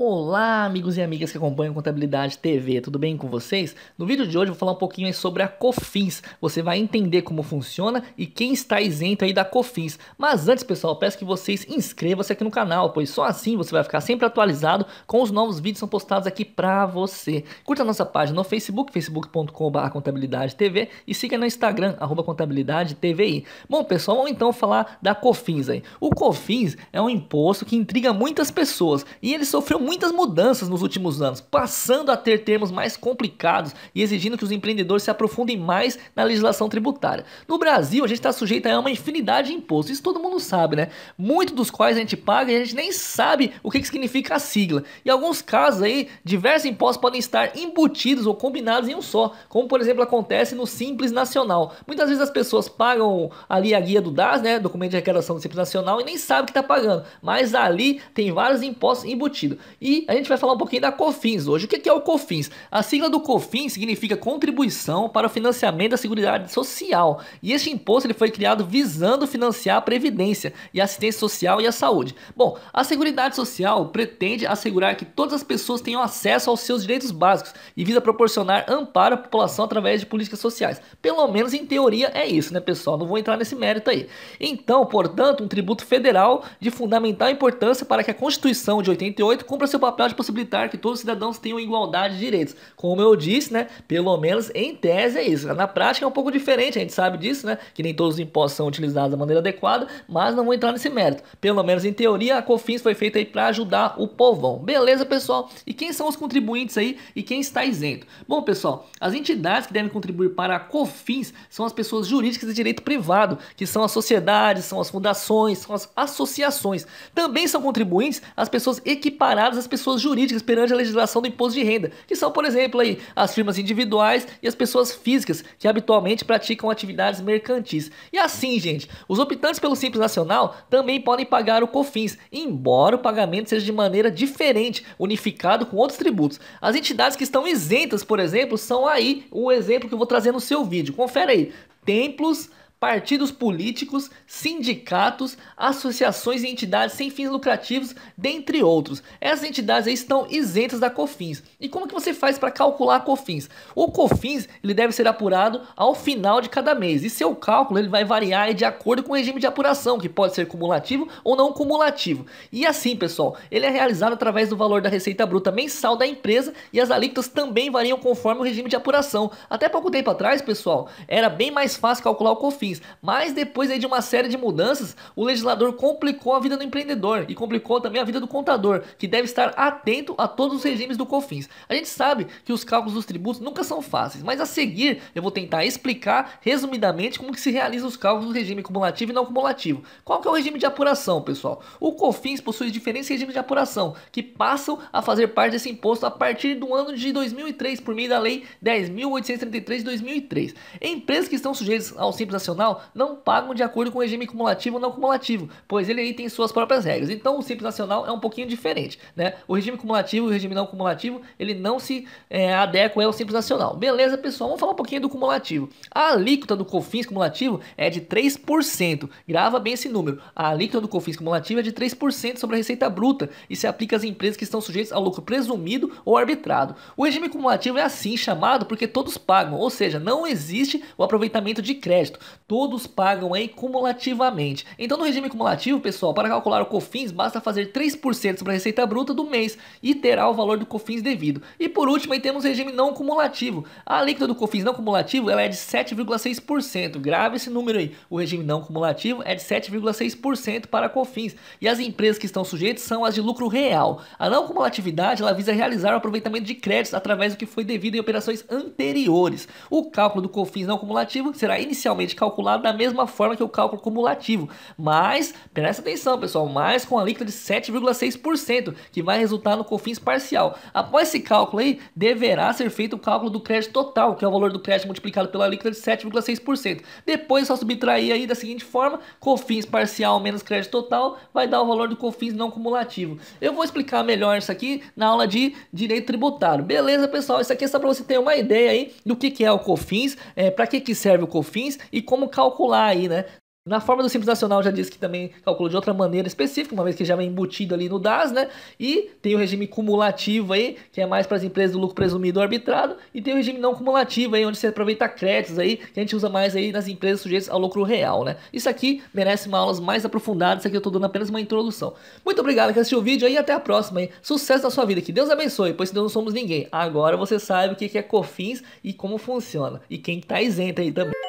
Olá, amigos e amigas que acompanham Contabilidade TV, tudo bem com vocês? No vídeo de hoje vou falar um pouquinho sobre a COFINS. Você vai entender como funciona e quem está isento aí da COFINS. Mas antes, pessoal, peço que vocês inscrevam-se aqui no canal, pois só assim você vai ficar sempre atualizado com os novos vídeos que são postados aqui pra você. Curta a nossa página no Facebook, facebook.com.br Contabilidade TV e siga no Instagram, arroba Contabilidade TVI. Bom, pessoal, vamos então falar da COFINS aí. O COFINS é um imposto que intriga muitas pessoas e ele sofreu muitas mudanças nos últimos anos, passando a ter termos mais complicados e exigindo que os empreendedores se aprofundem mais na legislação tributária. No Brasil, a gente está sujeito a uma infinidade de impostos, isso todo mundo sabe, né? Muitos dos quais a gente paga e a gente nem sabe o que, que significa a sigla. Em alguns casos aí, diversos impostos podem estar embutidos ou combinados em um só, como por exemplo acontece no Simples Nacional. Muitas vezes as pessoas pagam ali a guia do DAS, né, documento de arrecadação do Simples Nacional, e nem sabe o que está pagando, mas ali tem vários impostos embutidos. E a gente vai falar um pouquinho da COFINS hoje. O que é o COFINS? A sigla do COFINS significa Contribuição para o Financiamento da Seguridade Social. E este imposto ele foi criado visando financiar a previdência e a assistência social e a saúde. Bom, a Seguridade Social pretende assegurar que todas as pessoas tenham acesso aos seus direitos básicos e visa proporcionar amparo à população através de políticas sociais. Pelo menos em teoria é isso, né, pessoal? Não vou entrar nesse mérito aí. Então, portanto, um tributo federal de fundamental importância para que a Constituição de 88 cumpra seu papel de possibilitar que todos os cidadãos tenham igualdade de direitos. Como eu disse, né? Pelo menos em tese é isso. Né? Na prática é um pouco diferente, a gente sabe disso, né? Que nem todos os impostos são utilizados da maneira adequada, mas não vou entrar nesse mérito. Pelo menos em teoria, a COFINS foi feita aí para ajudar o povão. Beleza, pessoal? E quem são os contribuintes aí e quem está isento? Bom, pessoal, as entidades que devem contribuir para a COFINS são as pessoas jurídicas de direito privado, que são as sociedades, são as fundações, são as associações. Também são contribuintes as pessoas equiparadas as pessoas jurídicas perante a legislação do imposto de renda, que são, por exemplo, aí, as firmas individuais e as pessoas físicas que habitualmente praticam atividades mercantis. E assim, gente, os optantes pelo Simples Nacional também podem pagar o COFINS, embora o pagamento seja de maneira diferente, unificado com outros tributos. As entidades que estão isentas, por exemplo, são aí o exemplo que eu vou trazer no seu vídeo. Confere aí. Templos, partidos políticos, sindicatos, associações e entidades sem fins lucrativos, dentre outros. Essas entidades estão isentas da COFINS. E como que você faz para calcular a COFINS? O COFINS ele deve ser apurado ao final de cada mês e seu cálculo ele vai variar de acordo com o regime de apuração, que pode ser cumulativo ou não cumulativo. E assim, pessoal, ele é realizado através do valor da receita bruta mensal da empresa e as alíquotas também variam conforme o regime de apuração. Até pouco tempo atrás, pessoal, era bem mais fácil calcular o COFINS fins. Mas depois aí de uma série de mudanças, o legislador complicou a vida do empreendedor e complicou também a vida do contador, que deve estar atento a todos os regimes do COFINS. A gente sabe que os cálculos dos tributos nunca são fáceis, mas a seguir eu vou tentar explicar resumidamente como que se realizam os cálculos do regime cumulativo e não cumulativo. Qual que é o regime de apuração, pessoal? O COFINS possui diferentes regimes de apuração que passam a fazer parte desse imposto a partir do ano de 2003 por meio da lei 10.833 de 2003. Empresas que estão sujeitas ao simples acionário Nacional não pagam de acordo com o regime cumulativo ou não cumulativo, pois ele aí tem suas próprias regras. Então o Simples Nacional é um pouquinho diferente, né? O regime cumulativo e o regime não cumulativo, ele não se é, adequa ao Simples Nacional. Beleza, pessoal? Vamos falar um pouquinho do cumulativo. A alíquota do COFINS cumulativo é de 3%. Grava bem esse número. A alíquota do COFINS cumulativo é de 3% sobre a receita bruta e se aplica às empresas que estão sujeitas ao lucro presumido ou arbitrado. O regime cumulativo é assim chamado porque todos pagam, ou seja, não existe o aproveitamento de crédito todos pagam aí cumulativamente. Então, no regime cumulativo, pessoal, para calcular o COFINS, basta fazer 3% para a receita bruta do mês e terá o valor do COFINS devido. E por último, aí temos o regime não cumulativo. A alíquota do COFINS não cumulativo ela é de 7,6%. Grave esse número aí. O regime não cumulativo é de 7,6% para COFINS. E as empresas que estão sujeitas são as de lucro real. A não cumulatividade ela visa realizar o aproveitamento de créditos através do que foi devido em operações anteriores. O cálculo do COFINS não cumulativo será inicialmente calculado calculado da mesma forma que o cálculo cumulativo, mas presta atenção, pessoal, mais com a alíquota de 7,6%, que vai resultar no COFINS parcial. Após esse cálculo aí, deverá ser feito o cálculo do crédito total, que é o valor do crédito multiplicado pela alíquota de 7,6%. Depois é só subtrair aí da seguinte forma, COFINS parcial menos crédito total vai dar o valor do COFINS não cumulativo. Eu vou explicar melhor isso aqui na aula de direito tributário. Beleza, pessoal? Isso aqui é só para você ter uma ideia aí do que, que é o COFINS, é, para que, que serve o COFINS e como calcular aí, né? Na forma do Simples Nacional já disse que também calcula de outra maneira específica, uma vez que já vem embutido ali no DAS, né? E tem o regime cumulativo aí, que é mais para as empresas do lucro presumido arbitrado, e tem o regime não cumulativo aí, onde você aproveita créditos aí, que a gente usa mais aí nas empresas sujeitas ao lucro real, né? Isso aqui merece uma aulas mais aprofundadas, isso aqui eu estou dando apenas uma introdução. Muito obrigado que assistiu o vídeo aí, até a próxima aí. Sucesso na sua vida, que Deus abençoe, pois senão não somos ninguém. Agora você sabe o que é COFINS e como funciona, e quem está isento aí também.